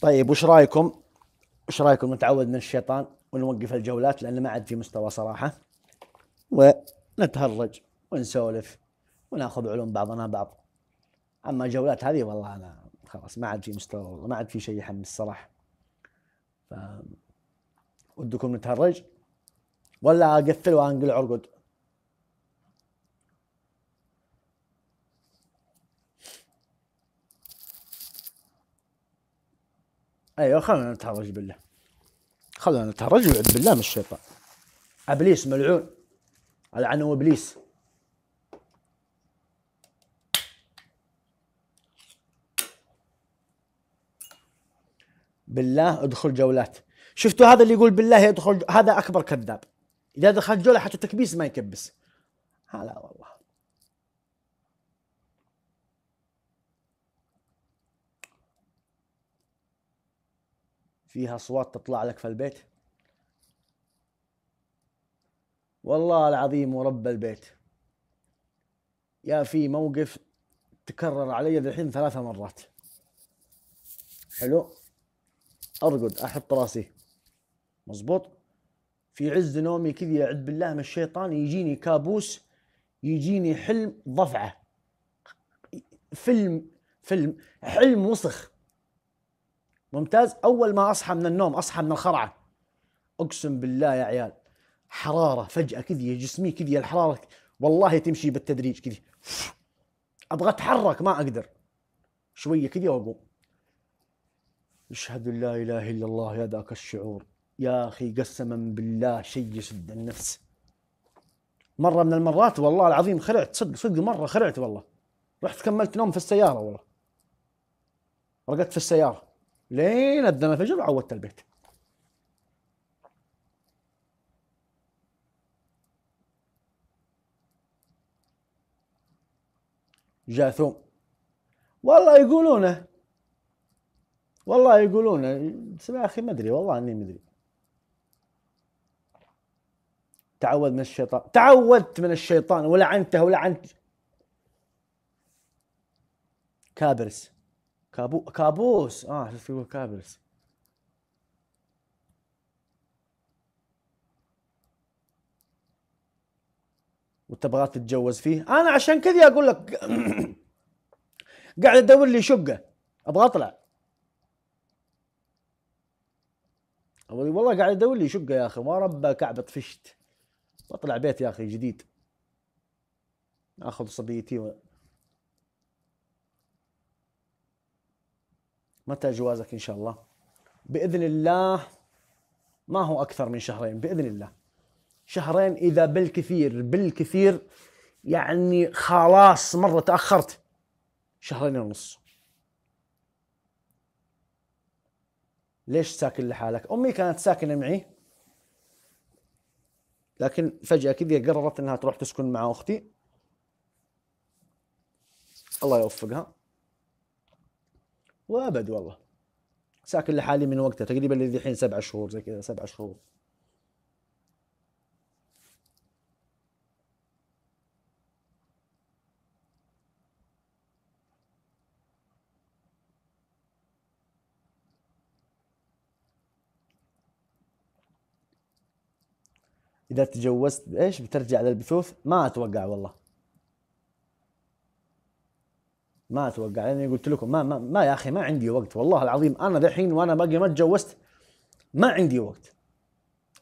طيب وش رايكم؟ وش رايكم نتعود من الشيطان ونوقف الجولات لان ما عاد في مستوى صراحه ونتهرج ونسولف وناخذ علوم بعضنا بعض اما الجولات هذه والله انا خلاص ما عاد في مستوى والله ما عاد في شيء يحمس صراحه ف ودكم نتهرج ولا اقفل وانقل عرقد ايوه خلونا نتهرج بالله خلونا نتهرج ونعوذ بالله من الشيطان ابليس ملعون العنه ابليس بالله ادخل جولات شفتوا هذا اللي يقول بالله يدخل هذا اكبر كذاب اذا دخل جوله حتى تكبيس ما يكبس هلا والله فيها اصوات تطلع لك في البيت والله العظيم ورب البيت يا في موقف تكرر علي الحين ثلاثة مرات حلو ارقد احط راسي مزبوط في عز نومي كذا يعد بالله من الشيطان يجيني كابوس يجيني حلم ضفعه فيلم فيلم حلم وسخ ممتاز اول ما اصحى من النوم اصحى من الخرعه اقسم بالله يا عيال حراره فجاه كذي جسمي كذي الحراره والله تمشي بالتدريج كذي ابغى اتحرك ما اقدر شويه كذي واقوم اشهد لا اله الا الله يا ذاك الشعور يا اخي قسما بالله شيء يشد النفس مره من المرات والله العظيم خلعت صدق صدق مره خلعت والله رحت كملت نوم في السياره والله رقدت في السياره لين اذن الفجر وعودت البيت جاثوم والله يقولونه والله يقولونه سمع يا اخي ما ادري والله اني ما ادري تعود من الشيطان تعودت من الشيطان ولعنته ولعنت كابرس كابو كابوس اه شفت يقول كابلس وتبغى تتجوز فيه انا عشان كذا اقول لك قاعد ادور لي شقه ابغى اطلع والله قاعد ادور لي شقه يا اخي ما ربى كعبه طفشت بطلع بيت يا اخي جديد اخذ صبيتي و... متى جوازك إن شاء الله بإذن الله ما هو أكثر من شهرين بإذن الله شهرين إذا بالكثير بالكثير يعني خلاص مرة تأخرت شهرين ونص ليش ساكن لحالك؟ أمي كانت ساكنة معي لكن فجأة كذا قررت أنها تروح تسكن مع أختي الله يوفقها وابد والله ساكن لحالي من وقتها تقريبا للحين الحين سبع شهور زي كذا سبع شهور اذا تجوزت بايش بترجع للبثوث ما اتوقع والله ما اتوقع لاني قلت لكم ما, ما ما يا اخي ما عندي وقت والله العظيم انا ذحين وانا باقي ما تجوزت ما عندي وقت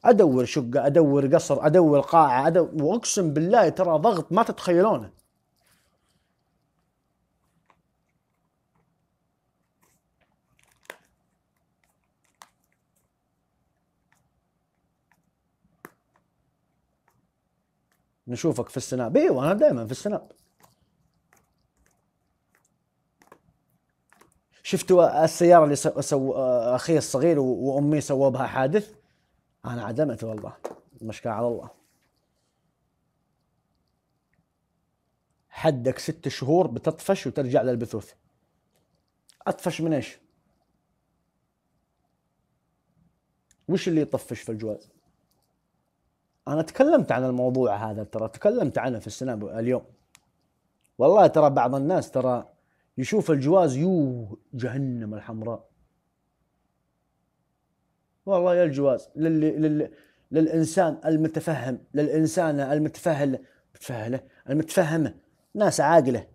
ادور شقه ادور قصر ادور قاعه أدور واقسم بالله ترى ضغط ما تتخيلونه نشوفك في السناب ايوه انا دائما في السناب شفتوا السياره اللي سو اخي الصغير وامي سووا بها حادث انا عدمت والله المشكله على الله حدك ست شهور بتطفش وترجع للبثوث اطفش من ايش؟ وش اللي يطفش في الجواز؟ انا تكلمت عن الموضوع هذا ترى تكلمت عنه في السناب اليوم والله ترى بعض الناس ترى يشوف الجواز يوه جهنم الحمراء والله يا الجواز للي, للي للانسان المتفهم للانسانه المتفهله متفهله المتفهمه ناس عاقله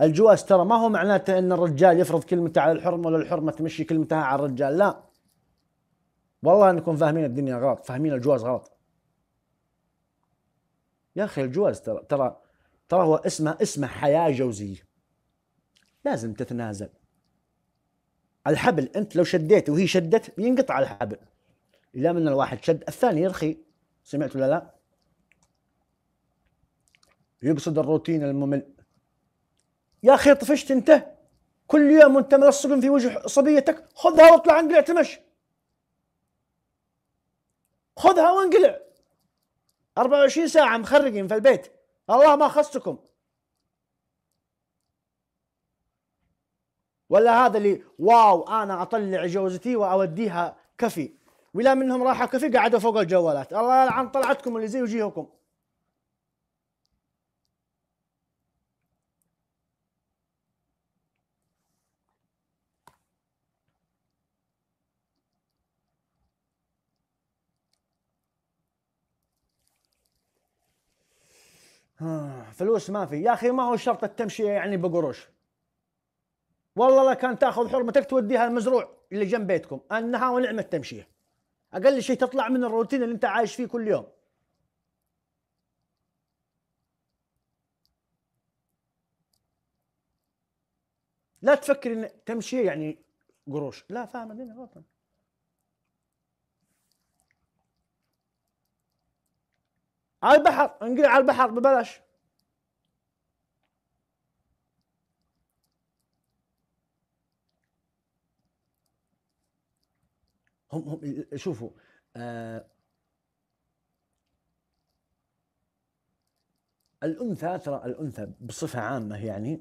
الجواز ترى ما هو معناته ان الرجال يفرض كلمته على الحرمه ولا الحرمه تمشي كلمتها على الرجال لا والله انكم فاهمين الدنيا غلط فاهمين الجواز غلط يا اخي الجواز ترى ترى ترى هو اسمه اسمه حياة جوزية لازم تتنازل الحبل أنت لو شديت وهي شدت ينقطع الحبل إلا من الواحد شد الثاني يرخي سمعت ولا لا يقصد الروتين الممل يا أخي طفشت أنت كل يوم وأنت ملصق في وجه صبيتك خذها واطلع انقلع تمشي خذها وانقلع 24 ساعة مخرقين في البيت الله ما خصكم ولا هذا اللي واو انا اطلع جوزتي واوديها كفي ولا منهم راحوا كفي قعدوا فوق الجوالات الله يلعن طلعتكم اللي زي وجيهكم فلوس ما في يا اخي ما هو شرط التمشيه يعني بقروش والله لا كان تاخذ حرمتك توديها المزروع اللي جنب بيتكم انها ونعم التمشيه اقل شيء تطلع من الروتين اللي انت عايش فيه كل يوم لا تفكر ان تمشيه يعني قروش لا فاهم الدنيا غلط على البحر انقلع على البحر ببلاش هم هم شوفوا آه الانثى ترى الانثى بصفه عامه يعني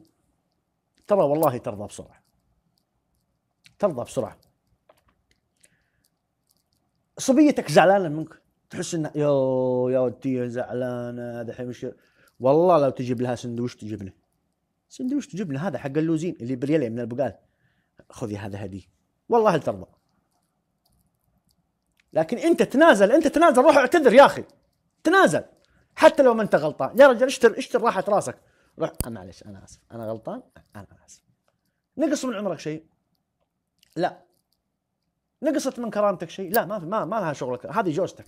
ترى والله ترضى بسرعه ترضى بسرعه صبيتك زعلانه منك تحس انه يو يا ودي زعلانه دحين وش والله لو تجيب لها سندويش تجيبنا سندويش تجيبنا هذا حق اللوزين اللي بريالي من البقال خذي هذا هديه والله هل ترضى لكن انت تنازل انت تنازل روح اعتذر يا اخي تنازل حتى لو ما انت غلطان يا رجل اشتر اشتر راحه راسك روح معلش انا اسف انا غلطان انا اسف نقص من عمرك شيء لا نقصت من كرامتك شيء لا ما في ما, ما لها شغلك هذه جوزتك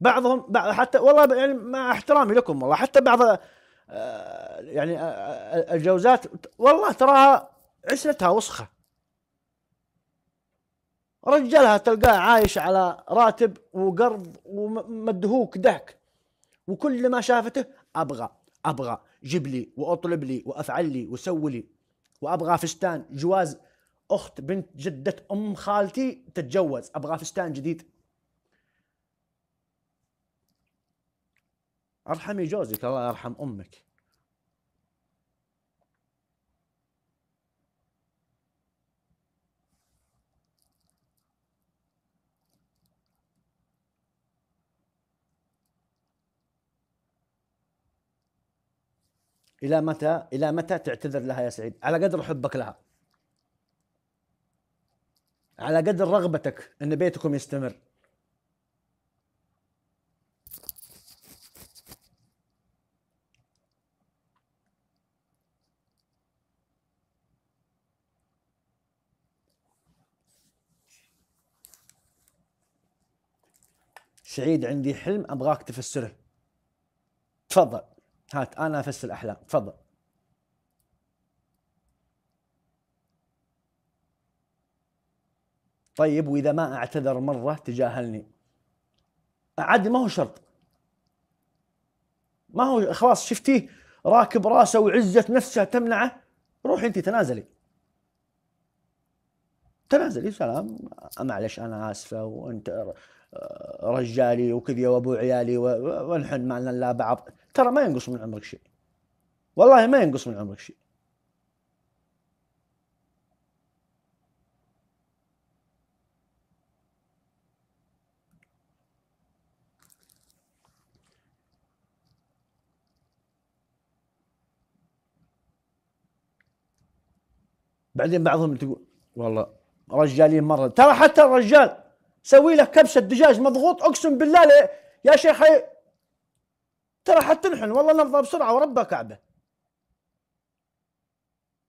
بعضهم بعض حتى والله يعني مع احترامي لكم والله حتى بعض آه، يعني آه، آه، الجوزات والله تراها عسلتها وسخه رجالها تلقاه عايش على راتب وقرض ومدهوك دهك وكل ما شافته ابغى ابغى جيب لي واطلب لي وافعل لي وسوي لي وابغى فستان جواز اخت بنت جده ام خالتي تتجوز ابغى فستان جديد ارحمي جوزك الله يرحم امك الى متى الى متى تعتذر لها يا سعيد على قدر حبك لها على قدر رغبتك ان بيتكم يستمر سعيد عندي حلم ابغاك تفسره تفضل هات انا افسر الاحلام تفضل طيب واذا ما اعتذر مره تجاهلني عادي ما هو شرط ما هو خلاص شفتيه راكب راسه وعزه نفسه تمنعه روحي انت تنازلي تنازلي سلام معلش انا اسفه وانت رجالي وكذي وابو عيالي ونحن معنا لا بعض ترى ما ينقص من عمرك شيء والله ما ينقص من عمرك شيء بعدين بعضهم تقول والله رجالين مره ترى حتى الرجال سوي له كبشه دجاج مضغوط اقسم بالله لي. يا شيخ ترى حتنحن والله نرضى بسرعه وربى كعبه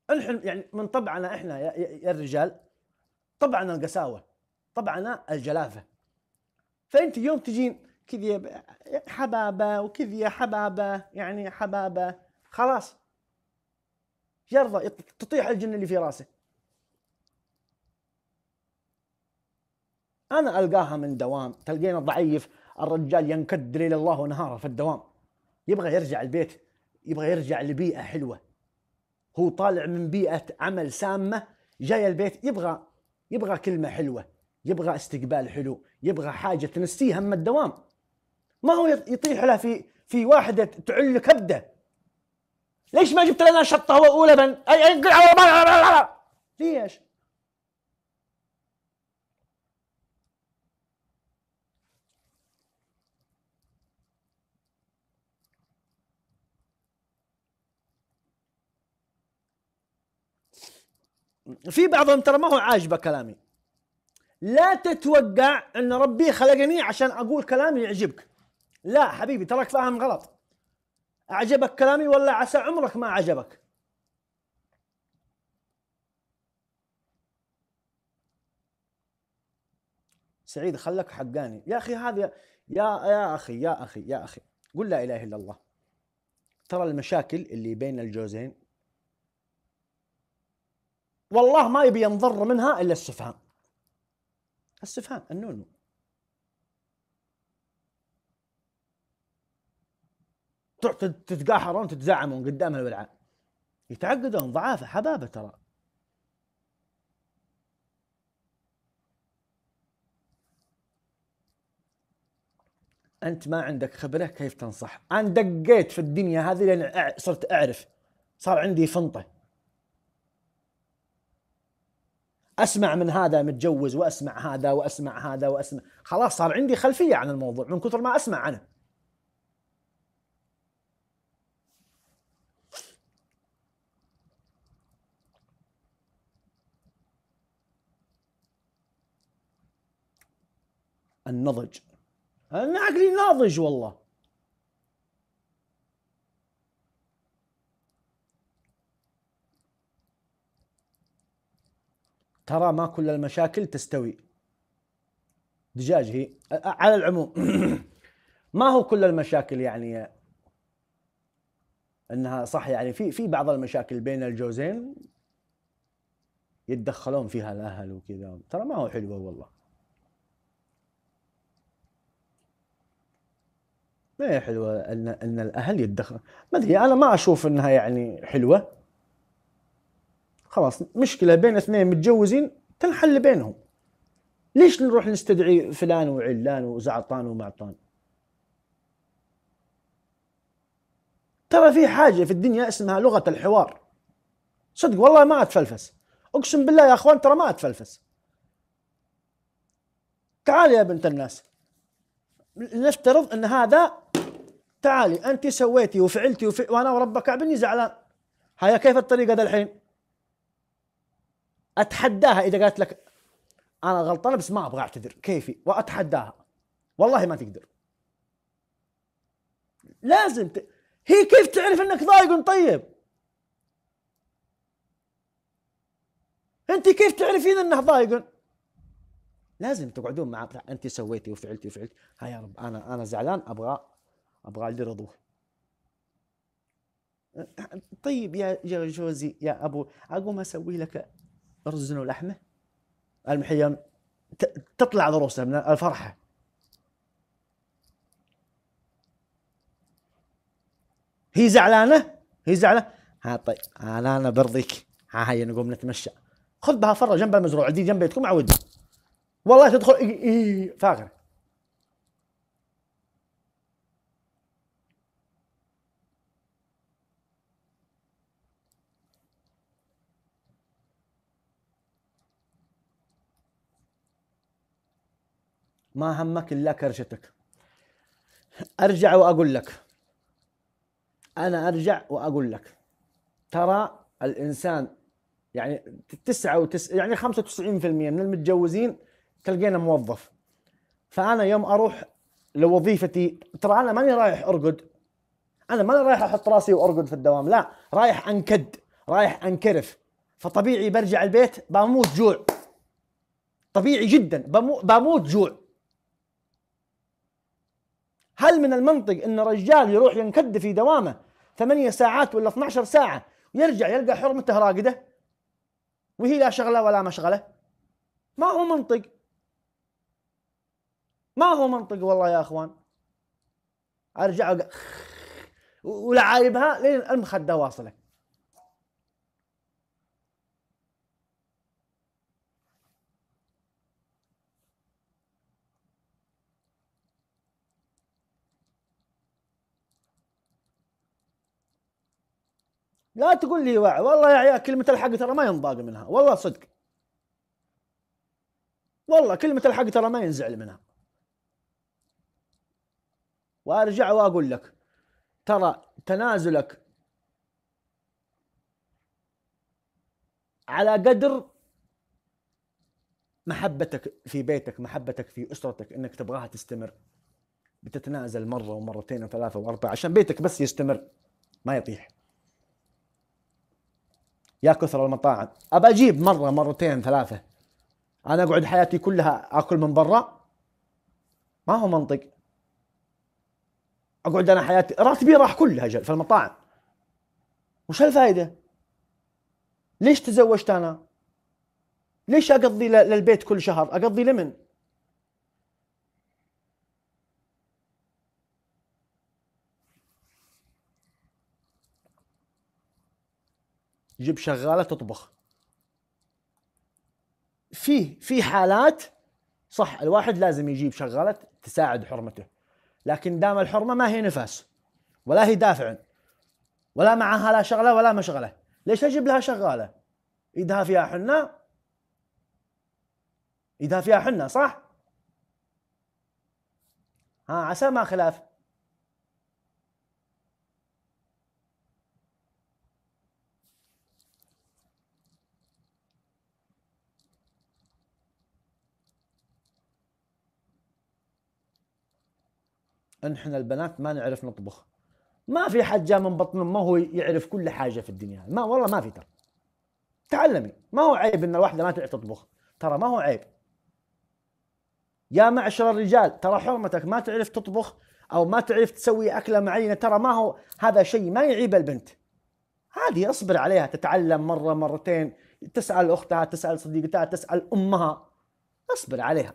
انحن يعني من طبعنا احنا يا, يا الرجال طبعنا القساوه طبعنا الجلافه فانت يوم تجين كذي حبابه وكذي حبابه يعني حبابه خلاص يرضى تطيح الجنه اللي في راسه انا القاها من دوام تلقينا ضعيف الرجال ينكد ليل الله ونهاره في الدوام يبغى يرجع البيت يبغى يرجع لبيئه حلوه هو طالع من بيئه عمل سامه جاي البيت يبغى يبغى كلمه حلوه يبغى استقبال حلو يبغى حاجه تنسيه هم الدوام ما هو يطيح له في في واحده تعل كبده ليش ما جبت لنا شطه اولى بن اي اي ليش في بعضهم ترى ما هو عاجبه كلامي لا تتوقع ان ربي خلقني عشان اقول كلامي يعجبك لا حبيبي تراك فاهم غلط اعجبك كلامي ولا عسى عمرك ما عجبك سعيد خلك حقاني يا اخي هذا يا يا اخي يا اخي يا اخي قل لا اله الا الله ترى المشاكل اللي بين الجوزين والله ما يبي ينضر منها الا السفهام السفهام النونو تتقاحرون تتزعمون قدام الولعان يتعقدون ضعافه حبابه ترى انت ما عندك خبره كيف تنصح انا دقيت في الدنيا هذه لان صرت اعرف صار عندي فنطه اسمع من هذا متجوز واسمع هذا واسمع هذا واسمع خلاص صار عندي خلفيه عن الموضوع من كثر ما اسمع عنه النضج انا عقلي ناضج والله ترى ما كل المشاكل تستوي دجاج هي على العموم ما هو كل المشاكل يعني انها صح يعني في في بعض المشاكل بين الجوزين يتدخلون فيها الاهل وكذا ترى ما هو حلوه والله ما هي حلوه ان ان الاهل يتدخل ما ادري انا ما اشوف انها يعني حلوه خلاص مشكله بين اثنين متجوزين تنحل بينهم ليش نروح نستدعي فلان وعلان وزعطان ومعطان ترى في حاجه في الدنيا اسمها لغه الحوار صدق والله ما اتفلفس اقسم بالله يا اخوان ترى ما اتفلفس تعالي يا بنت الناس نفترض ان هذا تعالي انت سويتي وفعلتي وف... وانا وربك كعبني زعلان هيا كيف الطريقه ذا الحين اتحداها اذا قالت لك انا غلطانه بس ما ابغى اعتذر كيفي واتحداها والله ما تقدر لازم ت... هي كيف تعرف انك ضايق طيب انت كيف تعرفين انه ضايق لازم تقعدون مع انت سويتي وفعلتي وفعلتي ها يا رب انا انا زعلان ابغى ابغى اللي رضوه أه، طيب يا جوزي يا ابو اقوم اسوي لك رز ولحمه المحيم تطلع ضروسها من الفرحه هي زعلانه هي زعلانه ها طيب ها انا برضيك ها هيا نقوم نتمشى خذ بها فره جنب المزروع دي جنب بيتكم عودي والله تدخل إيه إيه فاخره ما همك الا كرشتك ارجع واقول لك انا ارجع واقول لك ترى الانسان يعني 99 يعني 95% من المتجوزين تلقينا موظف فانا يوم اروح لوظيفتي ترى انا ماني رايح ارقد انا ماني رايح احط راسي وارقد في الدوام لا رايح انكد رايح انكرف فطبيعي برجع البيت بموت جوع طبيعي جدا بموت جوع هل من المنطق ان رجال يروح ينكد في دوامه ثمانية ساعات ولا 12 ساعه ويرجع يلقى حرمته راقده وهي لا شغله ولا مشغله ما هو منطق ما هو منطق والله يا اخوان ارجع ولعايبها لين المخده واصلك لا تقول لي واعي والله يا عيال كلمة الحق ترى ما ينضاق منها والله صدق والله كلمة الحق ترى ما ينزعل منها وارجع واقول لك ترى تنازلك على قدر محبتك في بيتك محبتك في اسرتك انك تبغاها تستمر بتتنازل مره ومرتين وثلاثه واربعه عشان بيتك بس يستمر ما يطيح يا كثر المطاعم ابى اجيب مره مرتين ثلاثه انا اقعد حياتي كلها اكل من برا ما هو منطق اقعد انا حياتي راتبي راح كلها في المطاعم وش الفائده ليش تزوجت انا ليش اقضي للبيت كل شهر اقضي لمن جيب شغاله تطبخ في في حالات صح الواحد لازم يجيب شغاله تساعد حرمته لكن دام الحرمه ما هي نفس ولا هي دافع ولا معها لا شغله ولا مشغله ليش اجيب لها شغاله ايدها فيها حنه ايدها فيها حنه صح ها عسى ما خلاف نحن البنات ما نعرف نطبخ ما في حد جاء من بطن امه يعرف كل حاجه في الدنيا ما والله ما في ترى تعلمي ما هو عيب ان الواحده ما تعرف تطبخ ترى ما هو عيب يا معشر الرجال ترى حرمتك ما تعرف تطبخ او ما تعرف تسوي اكله معينه ترى ما هو هذا شيء ما يعيب البنت هذه اصبر عليها تتعلم مره مرتين تسال اختها تسال صديقتها تسال امها اصبر عليها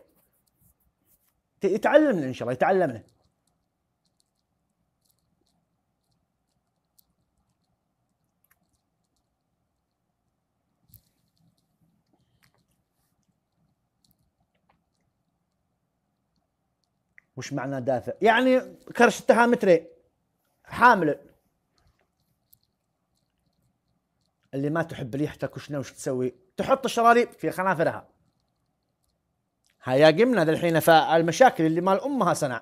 يتعلمنا ان شاء الله يتعلمنا وش معنى دافع يعني كرش التهامتري حامل اللي ما تحب ريحتك وشنا وش تسوي تحط الشراريب في خنافرها هيا قمنا ذا الحين فالمشاكل اللي مال امها صنع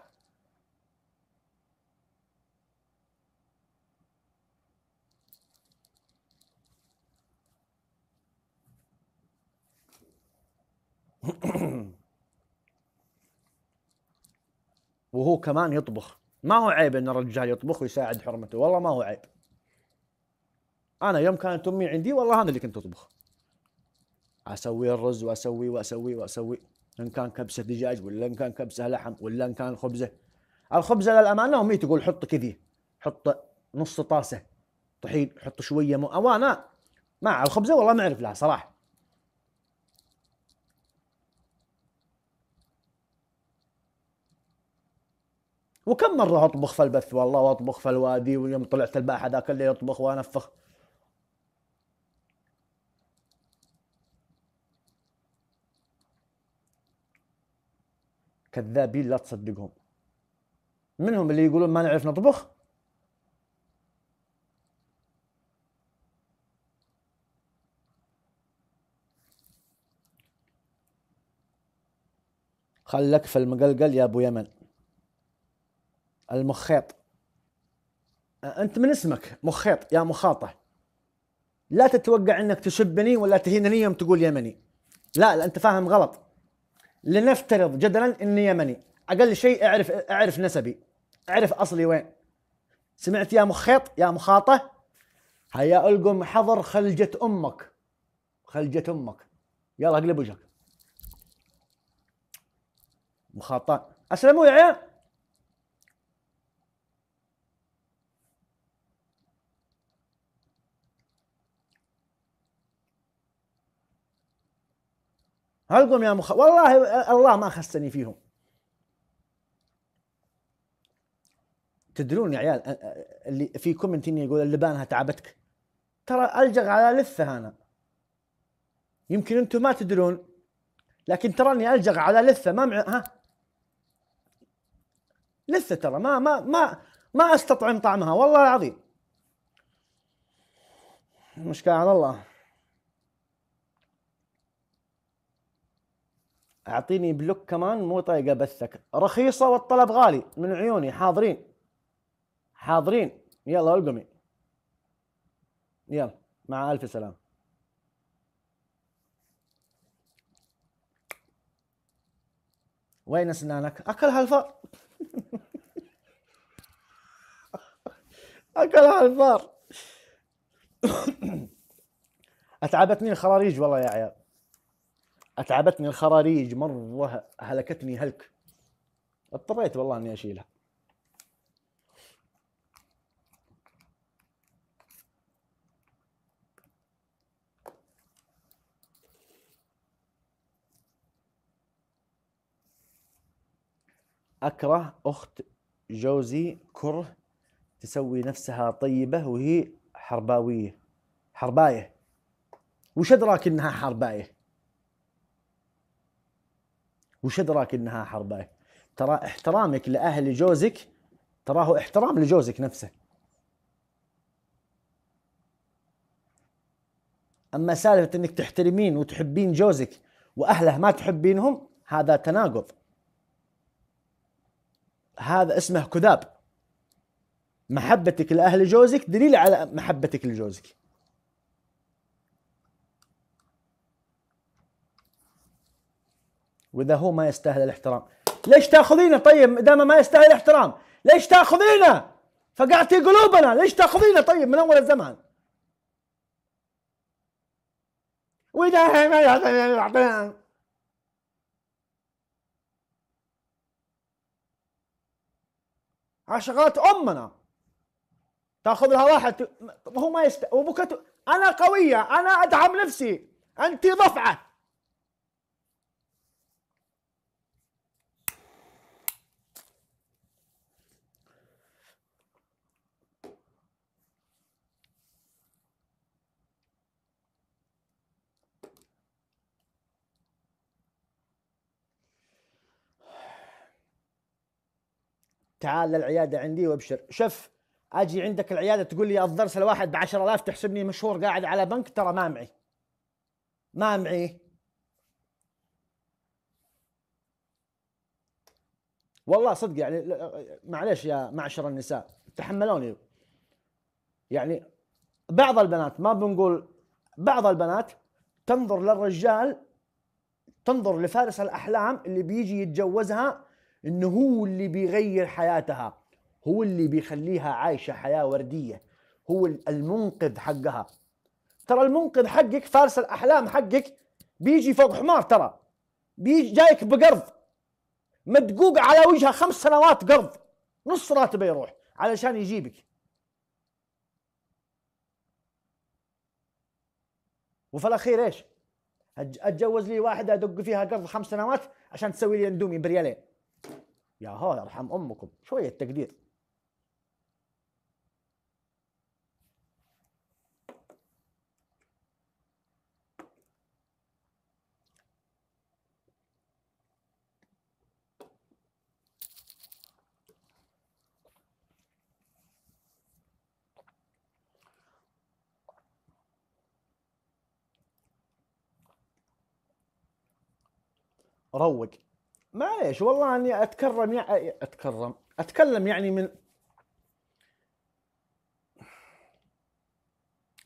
كمان يطبخ ما هو عيب ان الرجال يطبخ ويساعد حرمته والله ما هو عيب انا يوم كانت امي عندي والله انا اللي كنت اطبخ اسوي الرز واسوي واسوي واسوي ان كان كبسه دجاج ولا ان كان كبسه لحم ولا ان كان خبزه الخبزه للامانه امي تقول حط كذي حط نص طاسه طحين حط شويه مو وانا مع الخبزه والله ما اعرف لها صراحه وكم مرة أطبخ في البث والله وأطبخ في الوادي ويوم طلعت الباحة ذاك اللي يطبخ وأنفخ كذابين لا تصدقهم منهم اللي يقولون ما نعرف نطبخ خلك في المقلقل يا ابو يمن المخيط أه، انت من اسمك مخيط يا مخاطه لا تتوقع انك تشبني ولا تهينني يوم تقول يمني لا لا انت فاهم غلط لنفترض جدلا اني يمني اقل شيء اعرف اعرف نسبي اعرف اصلي وين سمعت يا مخيط يا مخاطه هيا القم حضر خلجة امك خلجة امك يلا اقلب وجهك مخاطه اسلموا يا عيال هل قوم يا مخ والله الله ما خسني فيهم تدرون يا عيال اللي في كومنت اني يقول اللبانها تعبتك ترى الجغ على لثه انا يمكن انتم ما تدرون لكن تراني الجغ على لثه ما مع... ها لثه ترى ما ما ما ما استطعم طعمها والله العظيم مشكله على الله اعطيني بلوك كمان مو طايقه بثك رخيصه والطلب غالي من عيوني حاضرين حاضرين يلا القمي يلا مع الف سلامه وين اسنانك؟ اكل هالفار اكل هالفار اتعبتني الخراريج والله يا عيال اتعبتني الخراريج مره هلكتني هلك اضطريت والله اني اشيلها اكره اخت جوزي كره تسوي نفسها طيبه وهي حرباويه حربايه وش ادراك انها حربايه وش ادراك انها حرباك ترى احترامك لاهل جوزك تراه احترام لجوزك نفسه اما سالفه انك تحترمين وتحبين جوزك واهله ما تحبينهم هذا تناقض هذا اسمه كذاب محبتك لاهل جوزك دليل على محبتك لجوزك واذا هو ما يستاهل الاحترام ليش تاخذينه طيب دام ما يستاهل الاحترام ليش تاخذينه فقعتي قلوبنا ليش تاخذينه طيب من اول الزمان واذا ما يعطينا عشقات امنا تاخذ لها واحد هو ما يستاهل وبكت انا قويه انا ادعم نفسي انت ضفعت تعال للعياده عندي وابشر شف اجي عندك العياده تقول لي الضرس الواحد ب 10000 تحسبني مشهور قاعد على بنك ترى ما معي ما معي والله صدق يعني معلش يا معشر النساء تحملوني يعني بعض البنات ما بنقول بعض البنات تنظر للرجال تنظر لفارس الاحلام اللي بيجي يتجوزها انه هو اللي بيغير حياتها هو اللي بيخليها عايشه حياه ورديه هو المنقذ حقها ترى المنقذ حقك فارس الاحلام حقك بيجي فوق حمار ترى بيجي جايك بقرض مدقوق على وجهه خمس سنوات قرض نص راتبه يروح علشان يجيبك وفي الاخير ايش؟ اتجوز لي واحده ادق فيها قرض خمس سنوات عشان تسوي لي اندومي بريالين يا هو يرحم أمكم شوية تقدير روق معليش والله اني اتكرم يعني اتكرم اتكلم يعني من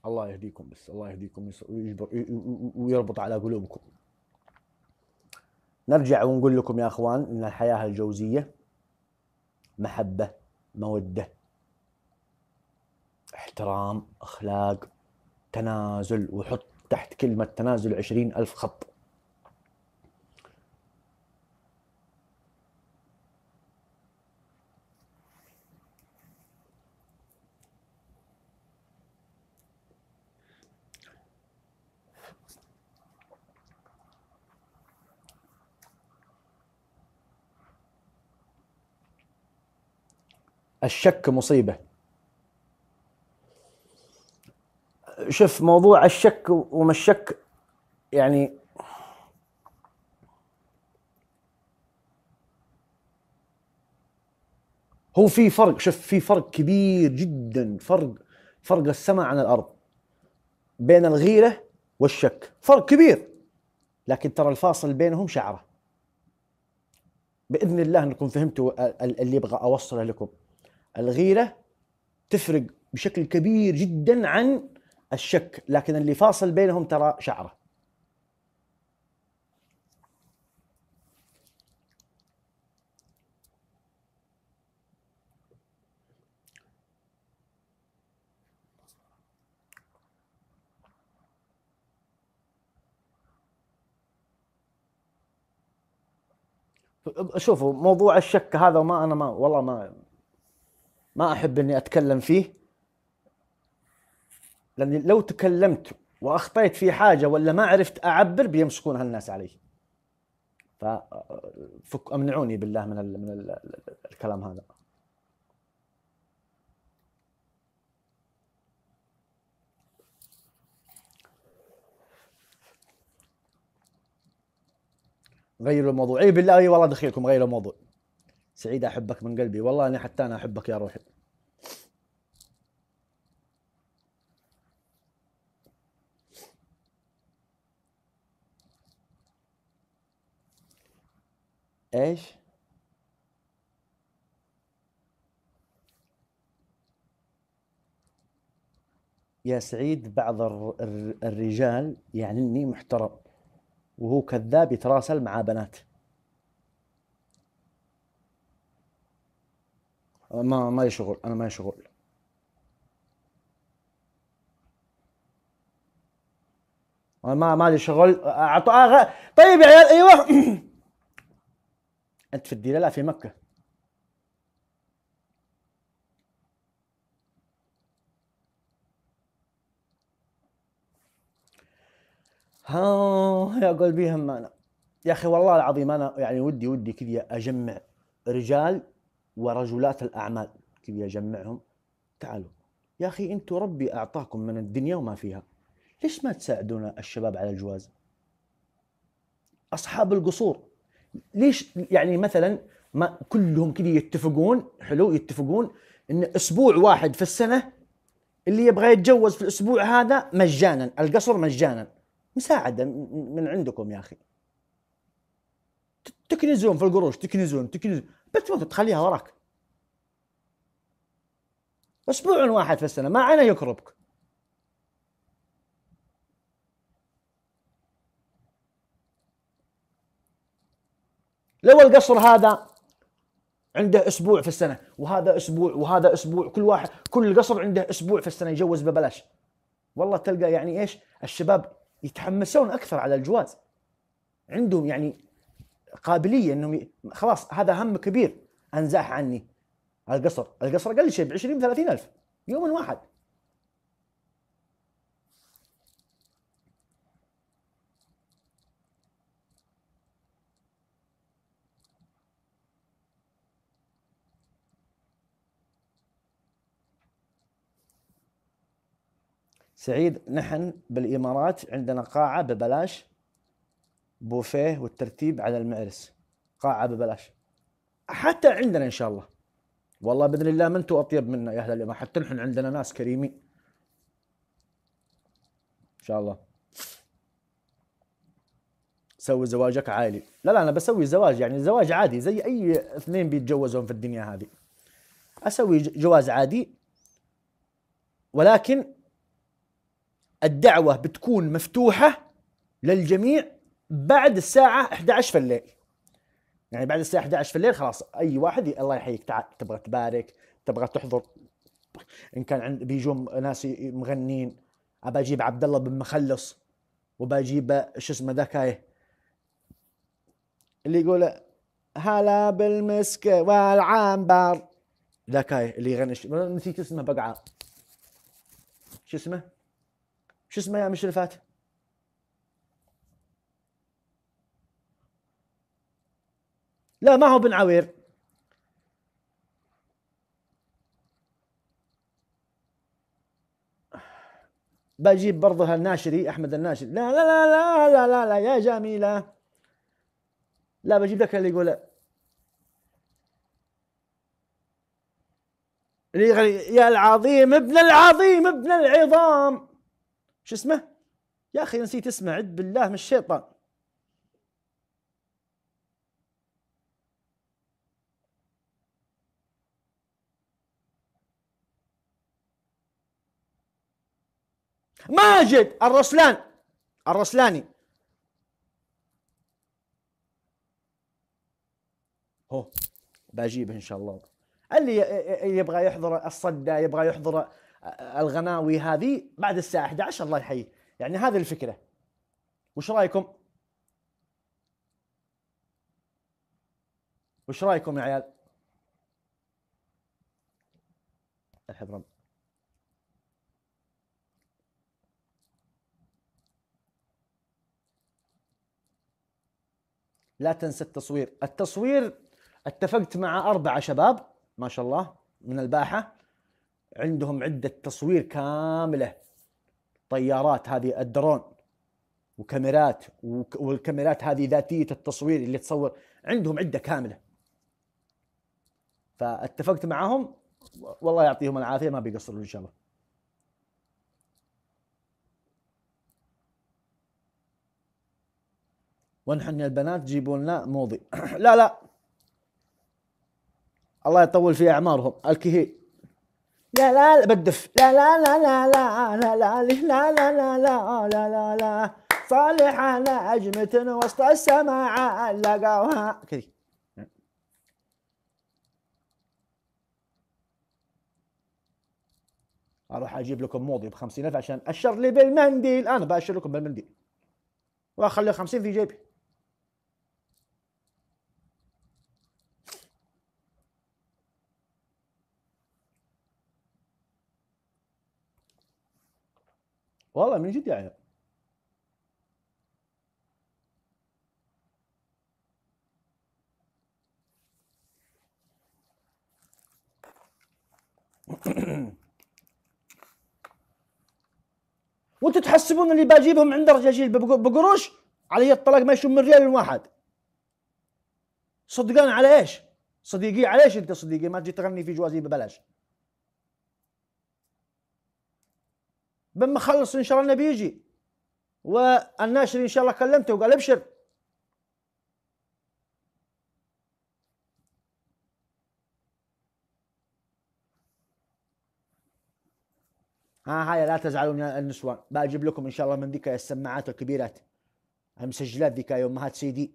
الله يهديكم بس الله يهديكم ويجبر ويربط على قلوبكم نرجع ونقول لكم يا اخوان ان الحياه الجوزيه محبه موده احترام اخلاق تنازل وحط تحت كلمه تنازل عشرين الف خط الشك مصيبه شوف موضوع الشك وما الشك يعني هو في فرق شوف في فرق كبير جدا فرق فرق السماء عن الارض بين الغيره والشك فرق كبير لكن ترى الفاصل بينهم شعره باذن الله انكم فهمتوا اللي ابغى اوصله لكم الغيره تفرق بشكل كبير جدا عن الشك لكن اللي فاصل بينهم ترى شعره شوفوا موضوع الشك هذا ما انا ما والله ما ما احب اني اتكلم فيه لاني لو تكلمت واخطيت في حاجه ولا ما عرفت اعبر بيمسكون هالناس علي ففك امنعوني بالله من ال من ال الكلام هذا غيروا الموضوع اي بالله اي والله دخيلكم غيروا الموضوع سعيد احبك من قلبي والله انا حتى انا احبك يا روحي ايش يا سعيد بعض الرجال يعني اني محترم وهو كذاب يتراسل مع بنات ما ما شغل انا ما شغل انا ما لي شغل اعطوا آه طيب يا عيال ايوه انت في الديره لا في مكه ها يا قلبي همانه يا اخي والله العظيم انا يعني ودي ودي كذا اجمع رجال ورجلات الأعمال كيف يجمعهم تعالوا يا أخي أنتم ربي أعطاكم من الدنيا وما فيها ليش ما تساعدون الشباب على الجواز أصحاب القصور ليش يعني مثلا ما كلهم كذا يتفقون حلو يتفقون ان اسبوع واحد في السنه اللي يبغى يتجوز في الاسبوع هذا مجانا القصر مجانا مساعده من عندكم يا اخي تكنزون في القروش تكنزون تكنزون بتفوت تخليها وراك اسبوع واحد في السنه ما عنا يكربك لو القصر هذا عنده اسبوع في السنه وهذا اسبوع وهذا اسبوع كل واحد كل قصر عنده اسبوع في السنه يجوز ببلاش والله تلقى يعني ايش الشباب يتحمسون اكثر على الجواز عندهم يعني قابليه انهم خلاص هذا هم كبير انزاح عني القصر القصر اقل شيء ب 20 30 الف يوم واحد سعيد نحن بالامارات عندنا قاعه ببلاش بوفيه والترتيب على المعرس قاعه ببلاش حتى عندنا ان شاء الله والله باذن الله من انتم اطيب منا يا اهل الامام حتى نحن عندنا ناس كريمين ان شاء الله سوي زواجك عائلي لا لا انا بسوي زواج يعني زواج عادي زي اي اثنين بيتجوزون في الدنيا هذه اسوي جواز عادي ولكن الدعوه بتكون مفتوحه للجميع بعد الساعه 11 في الليل يعني بعد الساعه 11 في الليل خلاص اي واحد الله يحييك تعال تبغى تبارك تبغى تحضر ان كان عند بيجون ناس مغنين ابى اجيب عبد الله بن مخلص وبجيب شو اسمه ذاك اللي يقول هلا بالمسك والعنبر ذاك اللي يغني نسيت اسمه بقعه شو اسمه؟ شو اسمه يا مش اللي فات؟ ما هو بن عوير بجيب برضه هالناشري احمد الناشري لا لا لا لا لا لا, لا يا جميله لا بجيب لك اللي يقول يا العظيم ابن العظيم ابن العظام شو اسمه؟ يا اخي نسيت اسمه عد بالله من الشيطان ماجد الرسلان الرسلاني هو بجيبه ان شاء الله اللي يبغى يحضر الصدى يبغى يحضر الغناوي هذه بعد الساعه 11 الله يحييه يعني هذه الفكره وش رايكم وش رايكم يا عيال الحضرم لا تنسى التصوير التصوير اتفقت مع أربعة شباب ما شاء الله من الباحة عندهم عدة تصوير كاملة طيارات هذه الدرون وكاميرات والكاميرات هذه ذاتية التصوير اللي تصور عندهم عدة كاملة فاتفقت معهم والله يعطيهم العافية ما بيقصروا إن شاء الله ونحن البنات جيبوا لنا موضي لا لا الله يطول في اعمارهم الكهيل لا لا بدف لا لا لا لا لا لا لا لا لا لا لا لا لا لا صالح على اجمة وسط السماء علقوها كذي اروح اجيب لكم موضي ب 50000 عشان اشر لي بالمنديل انا باشر لكم بالمنديل واخلي 50 في جيبي والله من جد يا عيال وانتم تحسبون اللي بجيبهم عند رجاجيل بقروش علي الطلاق ما يشم من ريال واحد صدقان على ايش؟ صديقي على ايش انت صديقي ما تجي تغني في جوازي ببلاش بما خلص ان شاء الله النبي يجي والناشر ان شاء الله كلمته وقال ابشر ها هاي لا تزعلوا من النسوان بجيب لكم ان شاء الله من ذيك السماعات الكبيرات المسجلات ذيك يا امهات سيدي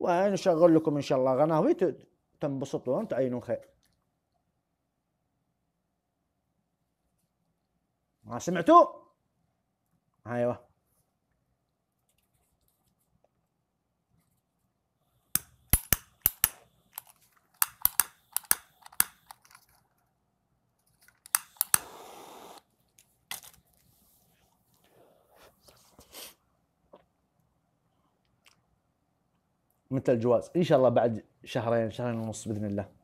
ونشغل لكم ان شاء الله غناوي تنبسطون تعينون خير ما آه، سمعتوا؟ آه، ايوه مثل الجواز ان شاء الله بعد شهرين شهرين ونص باذن الله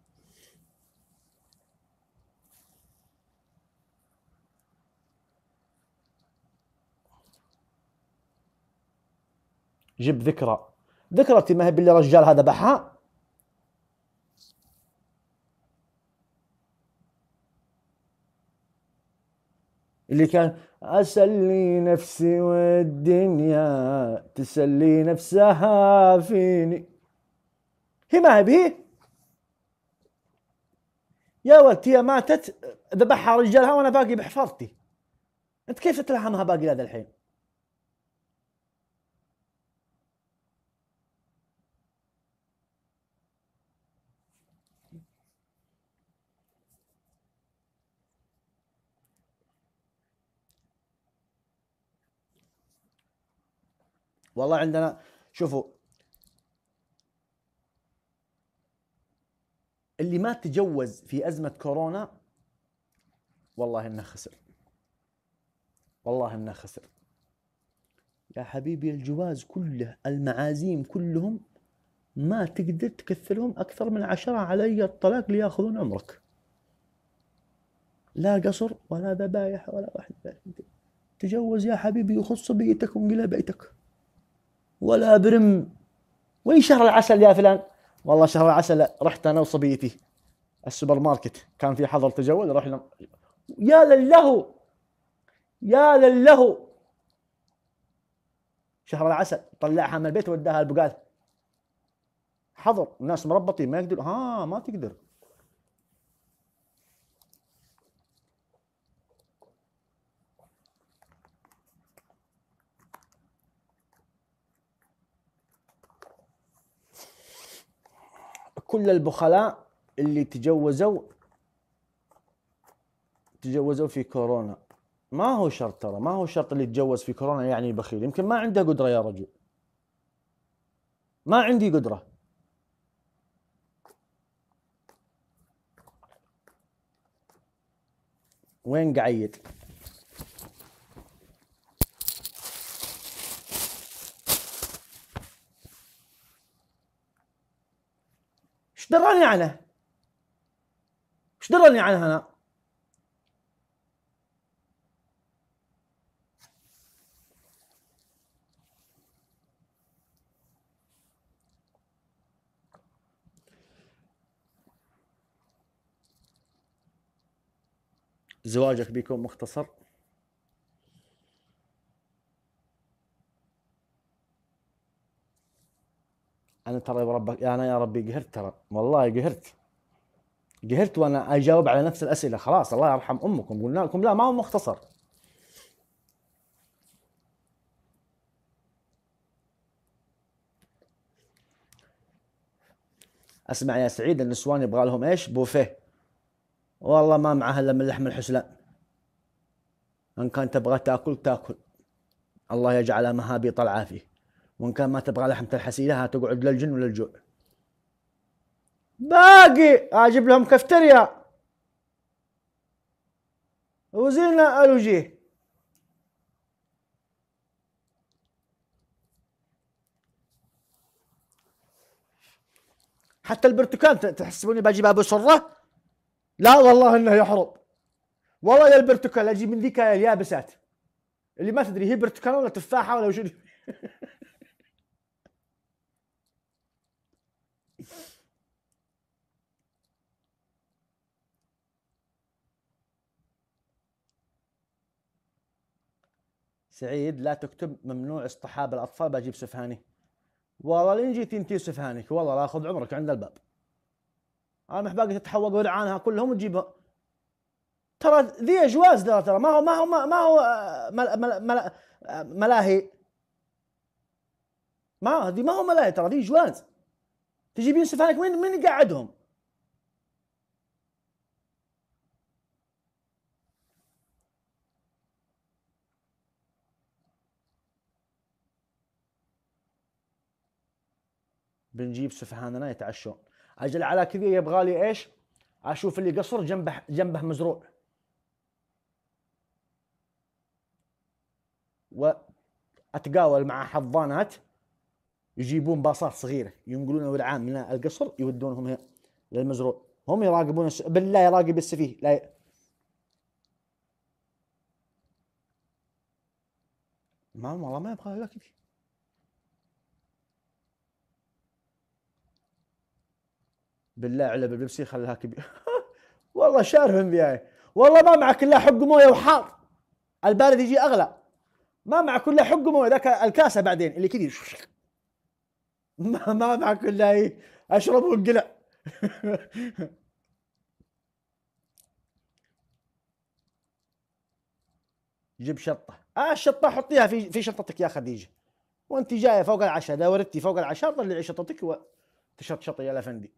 جيب ذكرى ذكرى ما هي باللي الرجال هذا بحها اللي كان أسلي نفسي والدنيا تسلي نفسها فيني هي ما هي به يا ولد هي ماتت ذبحها رجالها وانا باقي بحفظتي انت كيف تلحمها باقي هذا الحين والله عندنا شوفوا اللي ما تجوز في ازمه كورونا والله انه خسر والله انه خسر يا حبيبي الجواز كله المعازيم كلهم ما تقدر تكثرهم اكثر من عشرة علي الطلاق لياخذون عمرك لا قصر ولا ذبايح ولا واحد تجوز يا حبيبي يخص بيتك وانقلها بيتك ولا برم وين شهر العسل يا فلان والله شهر العسل رحت انا وصبيتي السوبر ماركت كان في حظر تجول رحنا يا للهو يا للهو شهر العسل طلعها من البيت وداها البقال حظر الناس مربطين ما يقدروا ها ما تقدر كل البخلاء اللي تجوزوا تجوزوا في كورونا ما هو شرط ترى ما هو شرط اللي تجوز في كورونا يعني بخيل يمكن ما عنده قدره يا رجل ما عندي قدره وين قعيد دراني عنه انا؟ زواجك بيكون مختصر ترى يا ربك انا يا ربي قهرت ترى والله قهرت قهرت وانا اجاوب على نفس الاسئله خلاص الله يرحم امكم قلنا لكم لا ما هو مختصر اسمع يا سعيد النسوان يبغى لهم ايش؟ بوفيه والله ما معها الا من لحم الحسلان ان كان تبغى تاكل تاكل الله يجعل مهابيط العافيه وان كان ما تبغى لحم لها تقعد للجن وللجوع باقي اجيب لهم كافتريا وزينة الوجيه حتى البرتقال تحسبوني بجيبها بسرة لا والله انه يحرق والله يا البرتقال اجيب من ذيك اليابسات اللي ما تدري هي برتقال ولا تفاحة ولا وش سعيد لا تكتب ممنوع اصطحاب الاطفال بجيب سفهاني والله لين جيت انت سفهانك والله لا اخذ عمرك عند الباب انا باقي تتحوق ولعانها كلهم وتجيبها ترى ذي اجواز ترى ما هو ما هو ما هو آه، مل مل مل آه، ملاهي ما هذه ما هو ملاهي ترى ذي اجواز تجيبين سفهانك وين من يقعدهم؟ بنجيب سفهاننا يتعشون اجل على كذي يبغى لي ايش اشوف اللي قصر جنبه جنبه مزروع واتقاول مع حضانات يجيبون باصات صغيره ينقلون ولعان من القصر يودونهم هنا للمزروع هم يراقبون الس... بالله يراقب السفيه لا ي... ما والله ما يبغى لك كذي بالله علب البيبسي خلاها كبير والله شارهم بياي والله ما معك الا حق مويه وحار البارد يجي اغلى ما معك الا حق مويه ذاك الكاسه بعدين اللي كذي ما ما معك الا إيه، اشرب وانقلع جيب شطه آه الشطه حطيها في في شنطتك يا خديجه وانت جايه فوق العشاء دورتي وردتي فوق العشاء طلعي شطتك وتشطشطي يا الافندي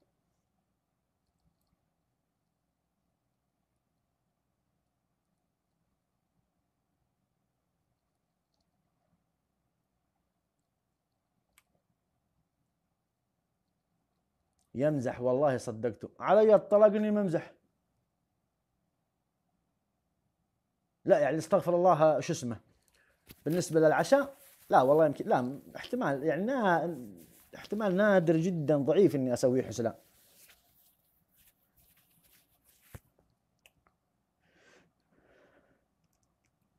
يمزح والله صدقته علي الطلاق اني ممزح لا يعني استغفر الله شو اسمه بالنسبه للعشاء لا والله يمكن لا احتمال يعني احتمال نادر جدا ضعيف اني اسويه حسلان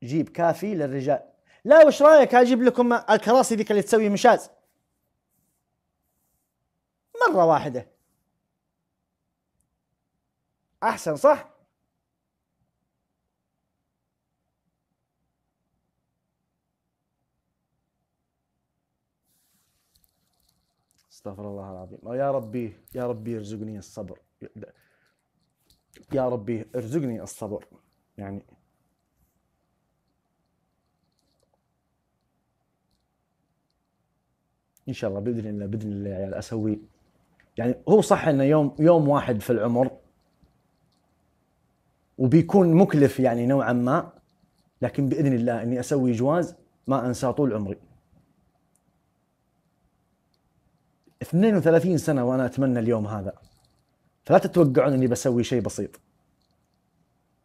جيب كافي للرجال لا وش رايك اجيب لكم الكراسي ذيك اللي تسوي مشاز مره واحده احسن صح استغفر الله العظيم آه، يا ربي يا ربي يرزقني الصبر يا ربي ارزقني الصبر يعني ان شاء الله باذن الله باذن الله يا عيال اسوي يعني هو صح انه يوم يوم واحد في العمر وبيكون مكلف يعني نوعا ما لكن باذن الله اني اسوي جواز ما انساه طول عمري 32 سنه وانا اتمنى اليوم هذا فلا تتوقعون اني بسوي شيء بسيط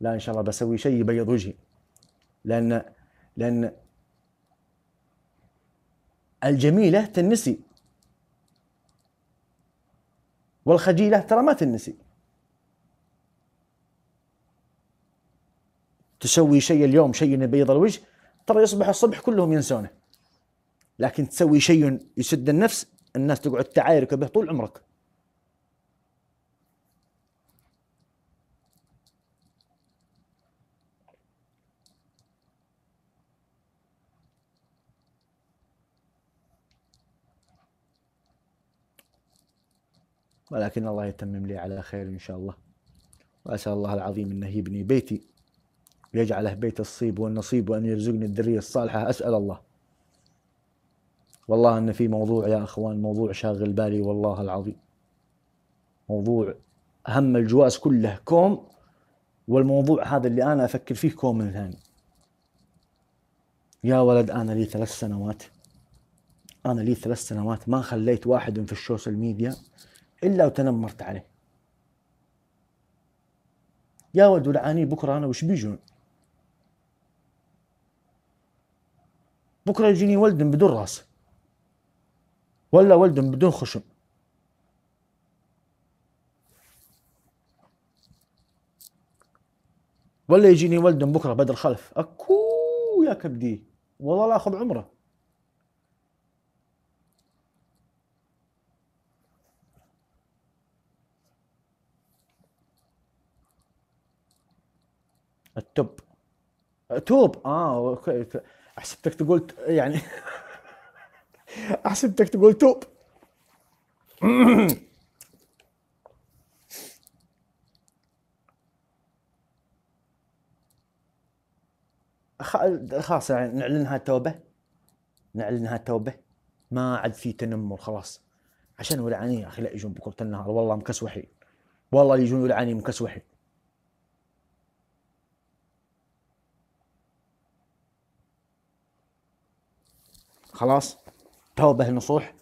لا ان شاء الله بسوي شيء يبيض وجهي لان لان الجميله تنسي والخجيله ترى ما تنسي تسوي شيء اليوم شيء يبيض الوجه ترى يصبح الصبح كلهم ينسونه لكن تسوي شيء يسد النفس الناس تقعد تعايرك به طول عمرك ولكن الله يتمم لي على خير إن شاء الله وأسأل الله العظيم أنه يبني بيتي ويجعله بيت الصيب والنصيب وأن يرزقني الذرية الصالحة أسأل الله والله أن في موضوع يا أخوان موضوع شاغل بالي والله العظيم موضوع هم الجواز كله كوم والموضوع هذا اللي أنا أفكر فيه كوم من ثاني يا ولد أنا لي ثلاث سنوات أنا لي ثلاث سنوات ما خليت واحد في السوشيال ميديا إلا وتنمرت عليه يا ولد ولعاني بكرة أنا وش بيجون بكره يجيني ولد بدون راس ولا ولد بدون خشم ولا يجيني ولد بكره بدل خلف اكو يا كبدي والله لا اخذ عمره التوب توب اه اوكي احسبتك تقول يعني احسبتك تقول توب خلاص يعني نعلنها توبه نعلنها توبه ما عاد في تنمر خلاص عشان ولعانين يا اخي لا يجون بكره النهار والله مكسوحين والله يجون ولعانين مكسوحين خلاص توبه نصوح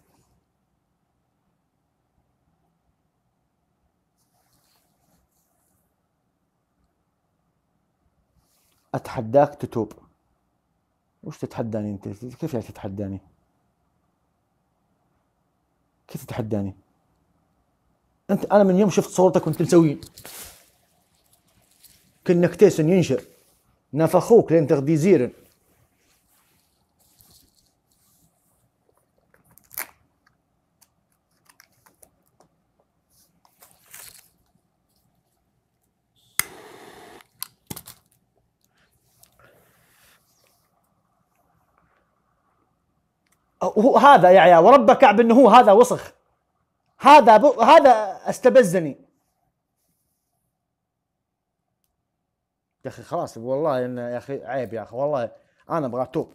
اتحداك تتوب وش تتحداني انت كيف يعني تتحداني كيف تتحداني انت انا من يوم شفت صورتك وانت مسوي كنك تيسن ينشر نفخوك لين تغدي زيرن هو هذا يا عيال ورب كعب انه هو هذا وسخ هذا ب... هذا استبزني يا اخي خلاص والله إن يا اخي عيب يا اخي والله انا ابغى اتوب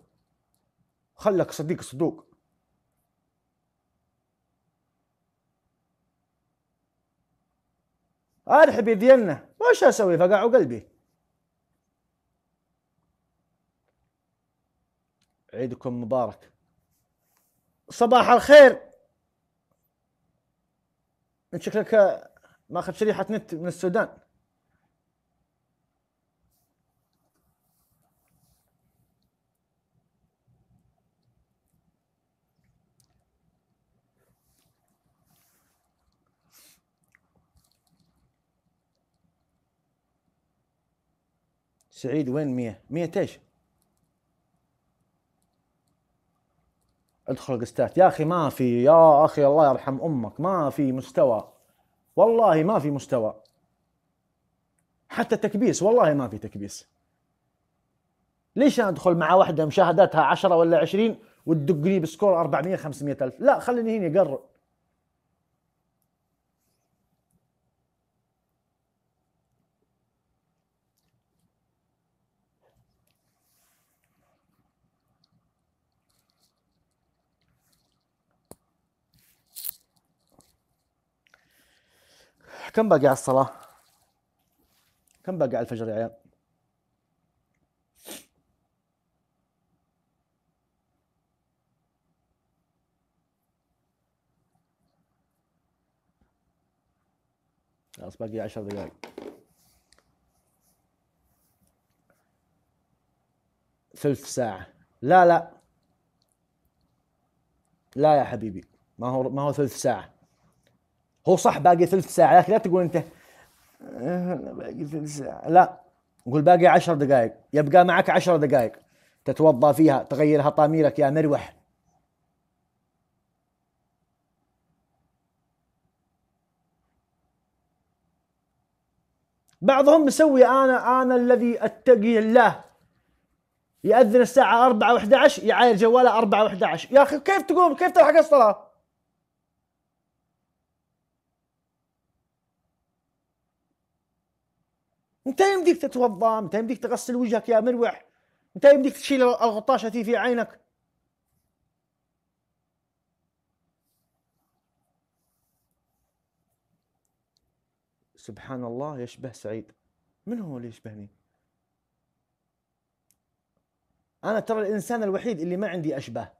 خلك صديق صدوق ارحب يا دينا وش اسوي فقعوا قلبي عيدكم مبارك صباح الخير من شكلك ماخذ شريحة نت من السودان سعيد وين مية مية ايش ادخل قستات يا اخي ما في يا اخي الله يرحم امك ما في مستوى والله ما في مستوى حتى تكبيس والله ما في تكبيس ليش انا ادخل مع واحده مشاهداتها 10 ولا 20 وتدقني بسكور 400 500 الف لا خليني هنا اقرب كم باقي على الصلاة؟ كم باقي على الفجر يا عيال؟ خلاص باقي عشر دقائق ثلث ساعة لا لا لا يا حبيبي ما هو ما هو ثلث ساعة هو صح باقي ثلث ساعه لكن لا تقول انت باقي ثلث ساعه لا قول باقي عشر دقائق يبقى معك عشر دقائق تتوضا فيها تغير هطاميرك يا مروح بعضهم مسوي انا انا الذي اتقي الله يأذن الساعة 4 و11 يعاير جواله 4 و11 يا اخي كيف تقوم كيف تلحق الصلاة؟ انت يمديك تتوضا انت يمديك تغسل وجهك يا مروح انت يمديك تشيل الغطاشه تي في عينك سبحان الله يشبه سعيد من هو اللي يشبهني انا ترى الانسان الوحيد اللي ما عندي اشباه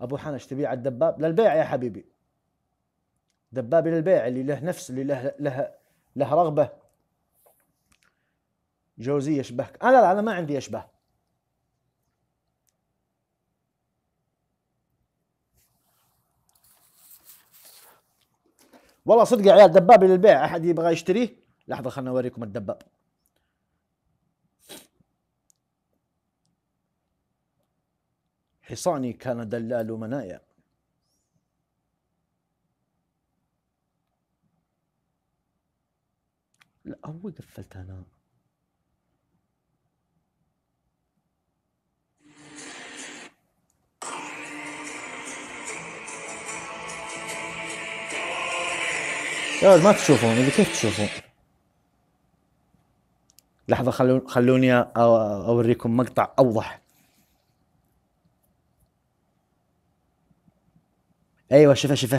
ابو حنش تبيع الدباب للبيع يا حبيبي دباب للبيع اللي له نفس اللي له له له رغبه جوزيه يشبهك انا آه، لا انا ما عندي اشباه والله صدق يا عيال دباب للبيع احد يبغى يشتريه لحظه خلنا اوريكم الدباب حصاني كان دلال منايا لا هو قفلت انا يا ما تشوفون اذا كيف تشوفون لحظه خلوني اوريكم مقطع اوضح ايوه شفا شفا